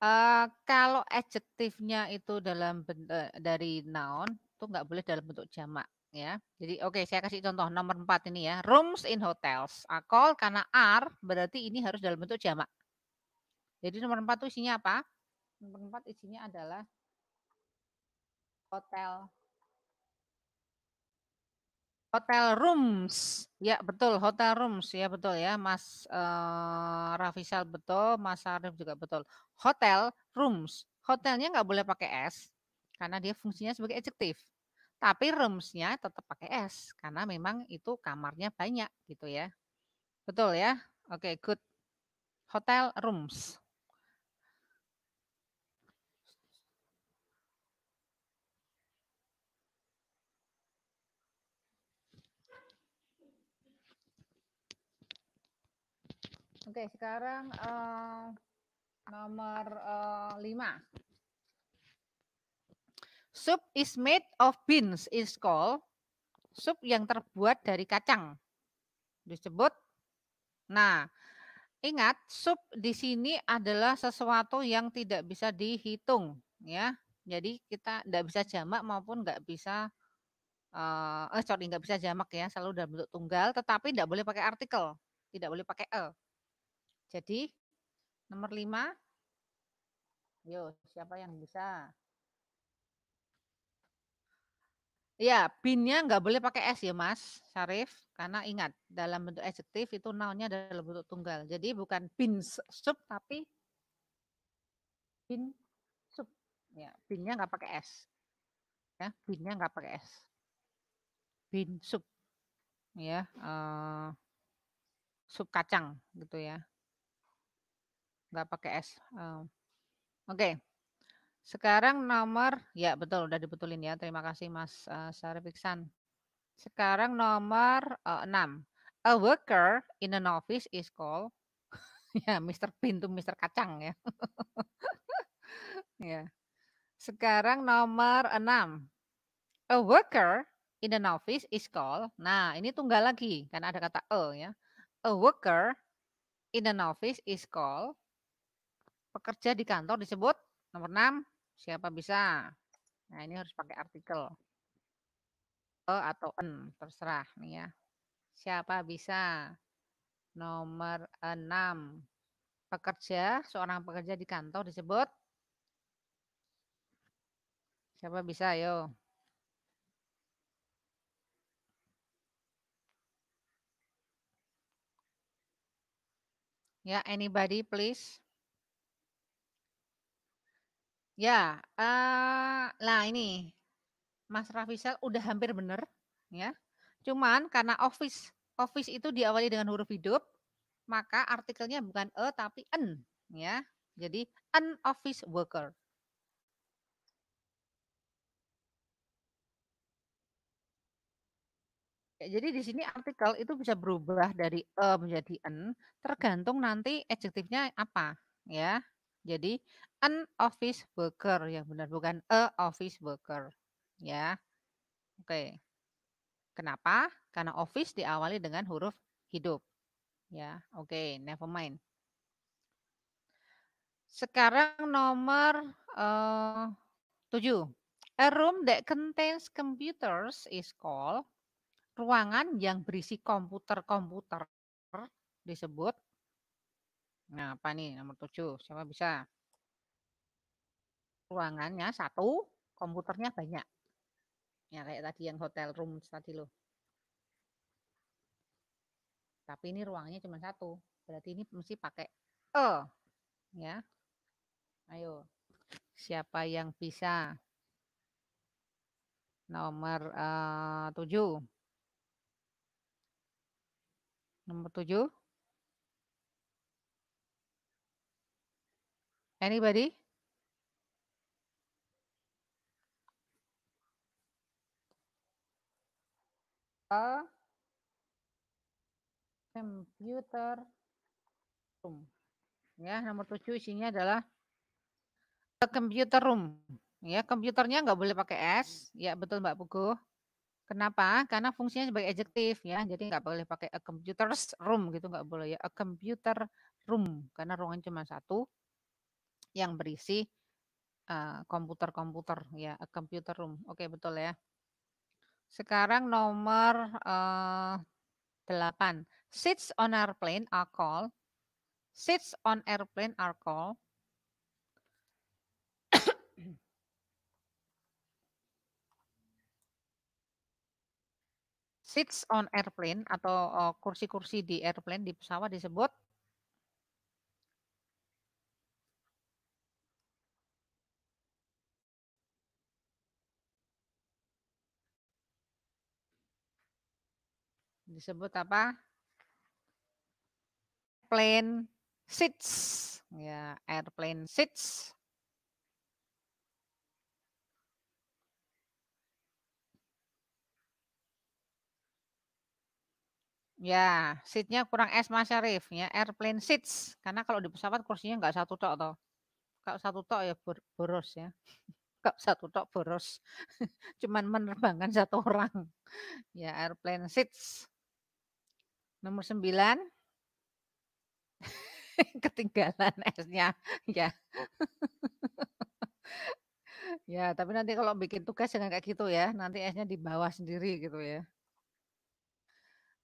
uh, kalau adjektifnya itu dalam bentuk eh, dari noun, itu nggak boleh dalam bentuk jamak ya. Jadi oke okay, saya kasih contoh nomor empat ini ya. Rooms in hotels. Akol karena R berarti ini harus dalam bentuk jamak. Jadi nomor empat itu isinya apa? Nomor empat isinya adalah hotel hotel rooms ya betul hotel rooms ya betul ya Mas uh, eh, Rafisal betul Mas Arif juga betul hotel rooms hotelnya nggak boleh pakai s karena dia fungsinya sebagai adjektif tapi roomsnya tetap pakai s karena memang itu kamarnya banyak gitu ya betul ya oke okay, good hotel rooms Oke, sekarang uh, nomor uh, lima. Soup is made of beans is called soup yang terbuat dari kacang. Disebut. Nah, ingat soup di sini adalah sesuatu yang tidak bisa dihitung, ya. Jadi kita tidak bisa jamak maupun nggak bisa eh, eh sorry nggak bisa jamak ya, selalu dalam bentuk tunggal, tetapi tidak boleh pakai artikel, tidak boleh pakai l. E. Jadi nomor lima, Yo, siapa yang bisa? Ya, binnya nggak boleh pakai S ya Mas Syarif, karena ingat dalam bentuk adjektif itu nounnya dalam bentuk tunggal. Jadi bukan bin sub tapi bin sub. Ya, binnya nggak pakai S. Ya, binnya nggak pakai S. Bin sub. Ya, uh, sup kacang gitu ya nggak pakai S. Um, Oke, okay. sekarang nomor, ya betul, udah dibetulin ya. Terima kasih Mas uh, eh, Sarifiksan. Sekarang nomor uh, eh, 6. A worker in an office is called, ya Mr. Pintu, Mr. Kacang ya. ya. Sekarang nomor 6. A worker in an office is called. Nah, ini tunggal lagi karena ada kata a e, ya. A worker in an office is called pekerja di kantor disebut nomor 6 siapa bisa. Nah, ini harus pakai artikel. E atau n terserah nih ya. Siapa bisa? Nomor 6. Pekerja, seorang pekerja di kantor disebut Siapa bisa, yo. Ya, anybody please. Ya, uh, nah ini, Mas Rafisel udah hampir benar ya. Cuman karena office, office itu diawali dengan huruf hidup, maka artikelnya bukan e tapi n ya. Jadi an office worker. Ya, jadi di sini artikel itu bisa berubah dari e menjadi n tergantung nanti adjektifnya apa, ya. Jadi an office worker ya benar bukan a office worker ya. Oke. Okay. Kenapa? Karena office diawali dengan huruf hidup. Ya, oke, okay, never mind. Sekarang nomor eh, tujuh. A room that contains computers is called ruangan yang berisi komputer-komputer disebut. Nah, apa nih nomor tujuh? Siapa bisa? ruangannya satu, komputernya banyak. Ya kayak tadi yang hotel room tadi loh. Tapi ini ruangnya cuma satu, berarti ini mesti pakai e. Ya. Ayo. Siapa yang bisa? Nomor eh, uh, 7. Nomor tujuh Anybody? a computer room. Ya, nomor 7 isinya adalah a computer room. Ya, komputernya nggak boleh pakai s. Ya, betul Mbak Puguh. Kenapa? Karena fungsinya sebagai adjektif ya. Jadi nggak boleh pakai a computer's room gitu nggak boleh ya. A computer room karena ruangan cuma satu yang berisi eh, komputer-komputer uh, ya, a computer room. Oke, betul ya. Sekarang nomor uh, eh, 8. Seats on airplane are called. Seats on airplane are called. Seats on airplane atau eh, kursi-kursi kursi -kursi di airplane di pesawat disebut disebut apa? plane seats. Ya, airplane seats. Ya, seatnya kurang S Mas Syarif ya, airplane seats. Karena kalau di pesawat kursinya nggak satu tok toh. Kalau satu tok ya boros ya. Kalau satu tok boros. Cuman menerbangkan satu orang. Ya, airplane seats. Nomor sembilan, ketinggalan esnya, ya. Oh. ya, tapi nanti kalau bikin tugas jangan kayak gitu ya, nanti esnya di bawah sendiri gitu ya.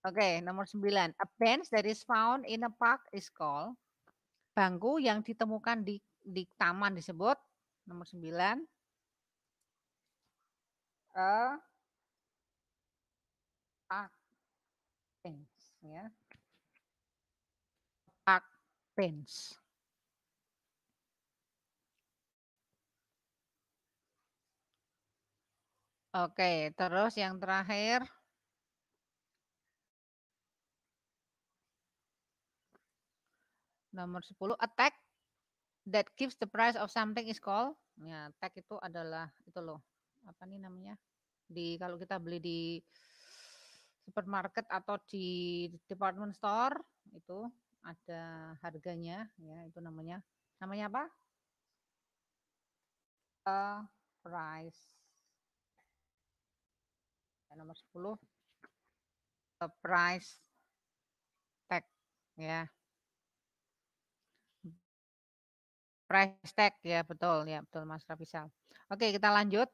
Oke, okay, nomor sembilan. A bench that is found in a park is called bangku yang ditemukan di di taman disebut nomor sembilan. A park bench ya. Pak pens. Oke, terus yang terakhir. Nomor 10, attack that keeps the price of something is called. Ya, attack itu adalah itu loh. Apa nih namanya? Di kalau kita beli di supermarket atau di department store itu ada harganya ya itu namanya namanya apa A eh, price ya, nomor 10 A eh, price tag ya price tag ya betul ya betul Mas Rafisal oke kita lanjut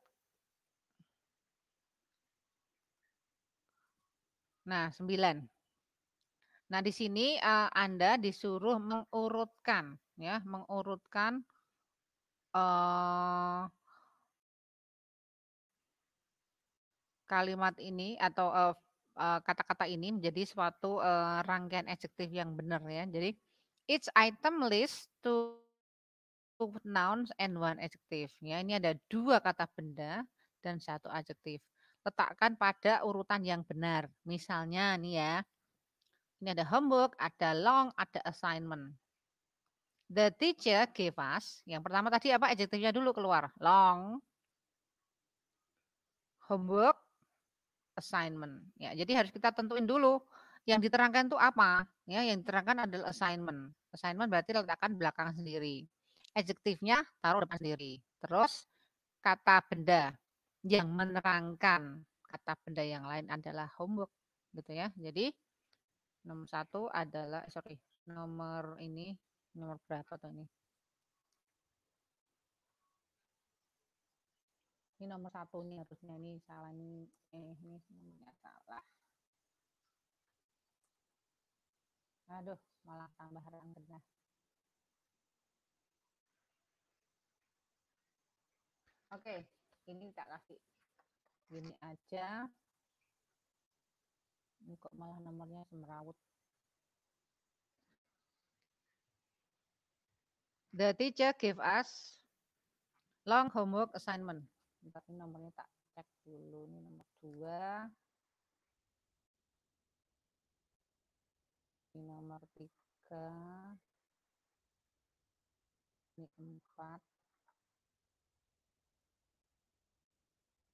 Nah, sembilan. Nah, di sini uh, Anda disuruh mengurutkan, ya, mengurutkan uh, kalimat ini atau kata eh, kata-kata ini menjadi suatu uh, rangkaian adjektif yang benar ya. Jadi each item list to nouns and one adjective. Ya, ini ada dua kata benda dan satu adjektif letakkan pada urutan yang benar. Misalnya nih ya, ini ada homework, ada long, ada assignment. The teacher gave us, yang pertama tadi apa adjektifnya dulu keluar, long, homework, assignment. Ya, jadi harus kita tentuin dulu yang diterangkan itu apa. Ya, yang diterangkan adalah assignment. Assignment berarti letakkan belakang sendiri. Adjektifnya taruh depan sendiri. Terus kata benda yang menerangkan kata benda yang lain adalah homework gitu ya. Jadi nomor satu adalah eh, sorry nomor ini nomor berapa tuh ini? Ini nomor satu nih harusnya ini salah nih eh ini nomornya salah. Aduh malah tambah rendah. Oke, okay ini tak kasih gini aja ini kok malah nomornya semrawut the teacher give us long homework assignment Bentar, nomornya tak cek dulu ini nomor dua ini nomor tiga ini empat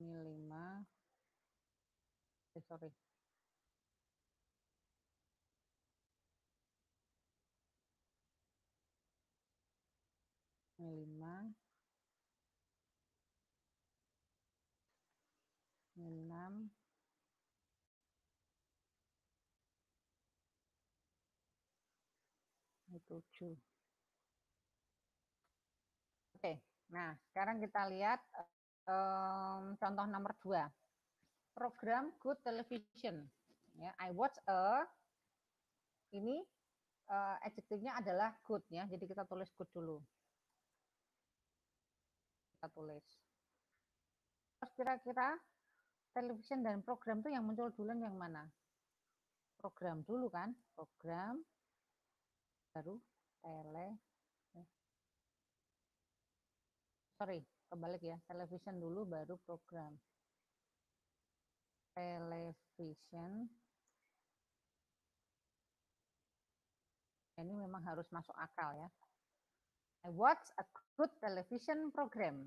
ini 5 eh, sorry ini 5 ini 6 ini 7 Oke, nah sekarang kita lihat um, contoh nomor dua, program Good Television. Ya, I watch a ini uh, adjektifnya adalah good ya, jadi kita tulis good dulu. Kita tulis. Terus kira-kira television dan program itu yang muncul duluan yang mana? Program dulu kan, program baru tele. Eh. Sorry, kebalik ya television dulu baru program television ini memang harus masuk akal ya I watch a good television program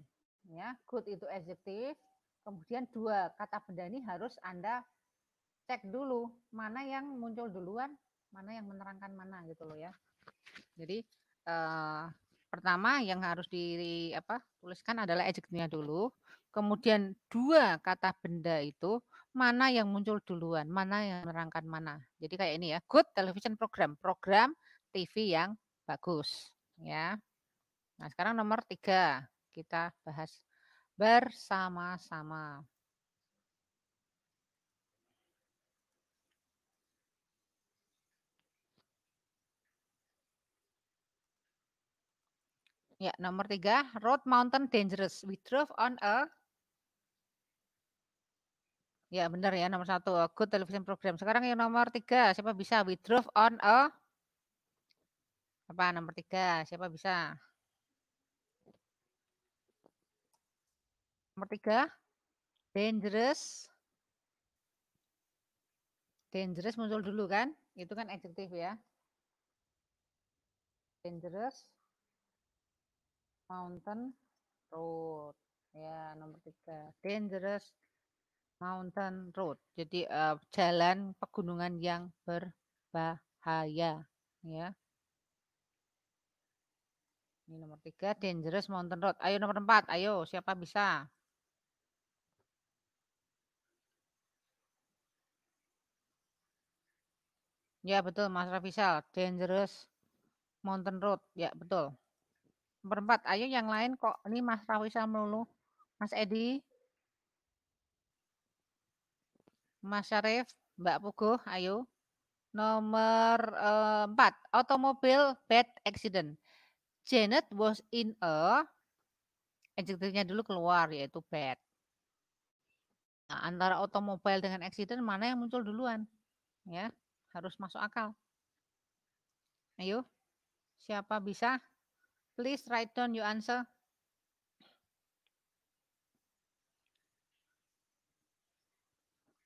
ya good itu adjective. kemudian dua kata benda ini harus anda cek dulu mana yang muncul duluan mana yang menerangkan mana gitu loh ya jadi uh, Pertama yang harus di apa tuliskan adalah adjektifnya dulu. Kemudian dua kata benda itu mana yang muncul duluan, mana yang menerangkan mana. Jadi kayak ini ya, good television program, program TV yang bagus ya. Nah, sekarang nomor tiga kita bahas bersama-sama. Ya, nomor tiga, road mountain dangerous. We drove on a Ya benar ya nomor satu good television program. Sekarang yang nomor tiga siapa bisa we drove on a apa nomor tiga siapa bisa nomor tiga dangerous dangerous muncul dulu kan itu kan adjective ya dangerous mountain road. Ya, nomor tiga. Dangerous mountain road. Jadi uh, jalan pegunungan yang berbahaya. Ya. Ini nomor tiga, dangerous mountain road. Ayo nomor empat, ayo siapa bisa? Ya betul Mas Rafisal, dangerous mountain road. Ya betul berempat. Ayo yang lain kok. Ini Mas Rawisa melulu. Mas Edi. Mas Syarif. Mbak Puguh. Ayo. Nomor eh, empat. Uh, Automobile bad accident. Janet was in a. Adjektifnya dulu keluar yaitu bad. Nah, antara otomobil dengan accident mana yang muncul duluan? Ya, harus masuk akal. Ayo, siapa bisa? Please write down your answer.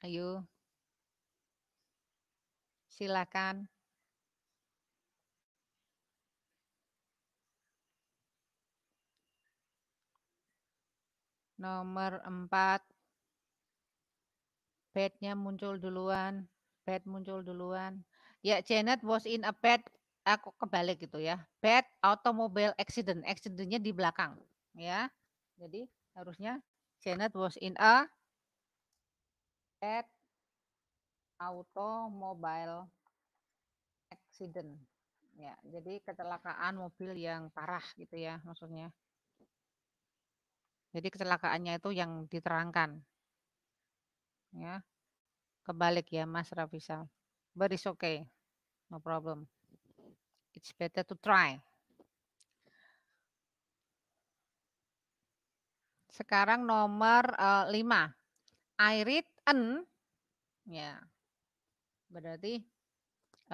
Ayo. Silakan. Nomor 4. Bednya muncul duluan. Bed muncul duluan. Ya, Janet was in a bed aku eh, kebalik gitu ya. Bad automobile accident. Accidentnya di belakang ya. Jadi harusnya Janet was in a bad automobile accident. Ya, jadi kecelakaan mobil yang parah gitu ya maksudnya. Jadi kecelakaannya itu yang diterangkan. Ya. Kebalik ya Mas Rafisal But it's okay. No problem. It's better to try. Sekarang nomor uh, eh, 5. I read an. Ya. Berarti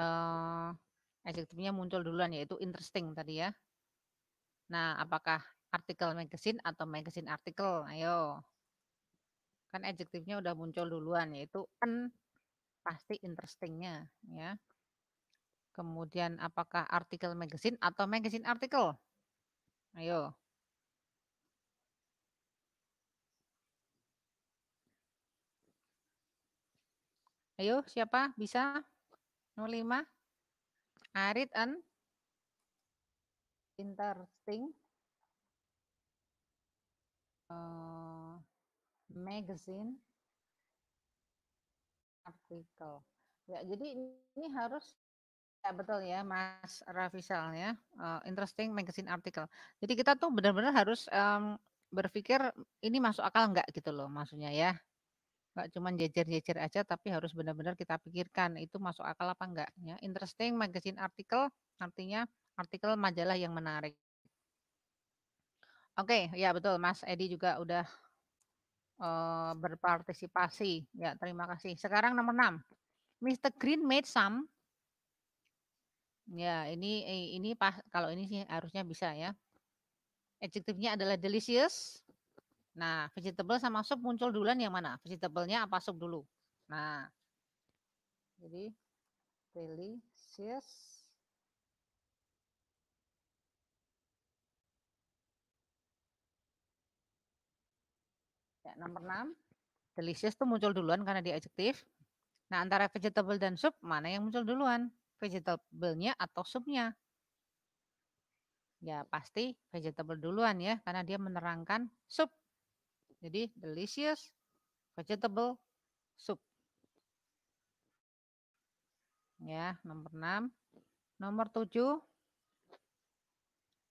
uh, adjektifnya muncul duluan yaitu interesting tadi ya. Nah, apakah artikel magazine atau magazine artikel? Ayo. Kan adjektifnya udah muncul duluan yaitu an pasti interestingnya ya. Kemudian apakah artikel magazine atau magazine artikel? Ayo. Ayo, siapa bisa? 05. Arid and interesting uh, magazine artikel. Ya, jadi ini harus Ya betul ya Mas Rafisal ya. Uh, interesting magazine artikel. Jadi kita tuh benar-benar harus um, berpikir ini masuk akal enggak gitu loh maksudnya ya. Enggak cuma jejer-jejer aja tapi harus benar-benar kita pikirkan itu masuk akal apa enggak ya. Interesting magazine artikel artinya artikel majalah yang menarik. Oke, okay, ya betul Mas Edi juga udah uh, berpartisipasi. Ya, terima kasih. Sekarang nomor 6. Mr. Green made some Ya, ini eh, ini pas kalau ini sih harusnya bisa ya. Adjektifnya adalah delicious. Nah, vegetable sama sup muncul duluan yang mana? Vegetable-nya apa sup dulu? Nah. Jadi delicious Ya, nomor 6. Delicious itu muncul duluan karena dia adjektif. Nah, antara vegetable dan sup mana yang muncul duluan? vegetable-nya atau supnya? Ya pasti vegetable duluan ya karena dia menerangkan sup. Jadi delicious vegetable soup. Ya, nomor 6. Nomor 7.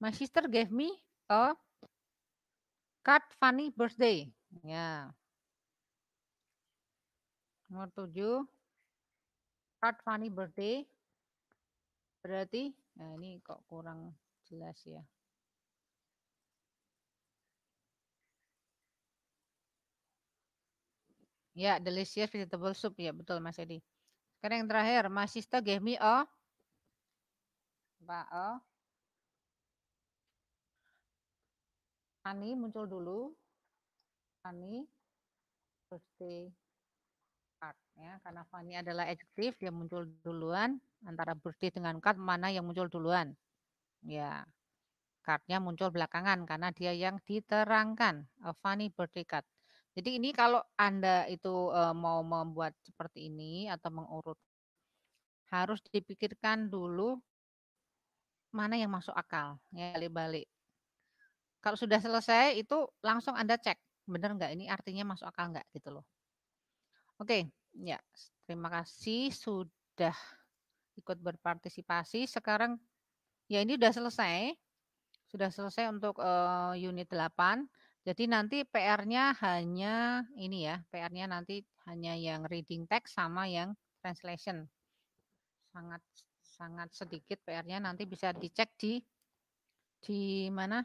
My sister gave me a card funny birthday. Ya. Nomor 7. Card funny birthday. Berarti, nah ini kok kurang jelas ya. Ya, delicious vegetable soup. Ya, betul Mas Edi. Sekarang yang terakhir, mas sister give me a Pak Ani muncul dulu. Ani birthday card ya karena Fani adalah adjektif dia muncul duluan antara birthday dengan card mana yang muncul duluan. Ya, cardnya muncul belakangan karena dia yang diterangkan, a funny birthday card. Jadi ini kalau Anda itu e, mau membuat seperti ini atau mengurut, harus dipikirkan dulu mana yang masuk akal, ya balik-balik. Kalau sudah selesai itu langsung Anda cek, benar nggak ini artinya masuk akal nggak gitu loh. Oke, ya terima kasih sudah ikut berpartisipasi. Sekarang ya ini sudah selesai. Sudah selesai untuk uh, unit 8. Jadi nanti PR-nya hanya ini ya, PR-nya nanti hanya yang reading text sama yang translation. Sangat sangat sedikit PR-nya nanti bisa dicek di di mana?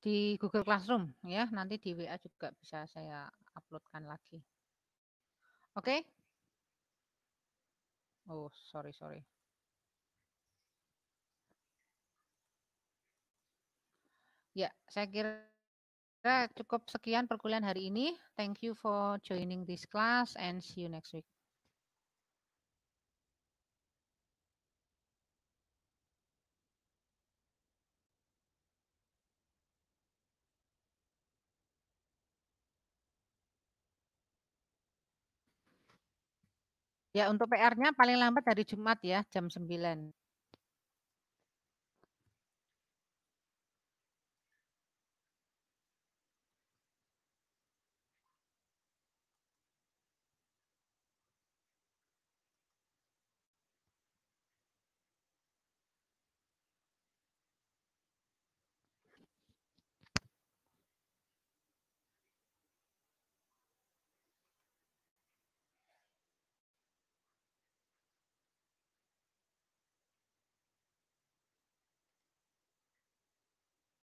Di Google Classroom ya, nanti di WA juga bisa saya uploadkan lagi. Oke. Okay? Oh, sorry, sorry. Ya, saya kira cukup sekian perkuliahan hari ini. Thank you for joining this class and see you next week. Ya, untuk PR-nya paling lambat dari Jumat ya, jam 9.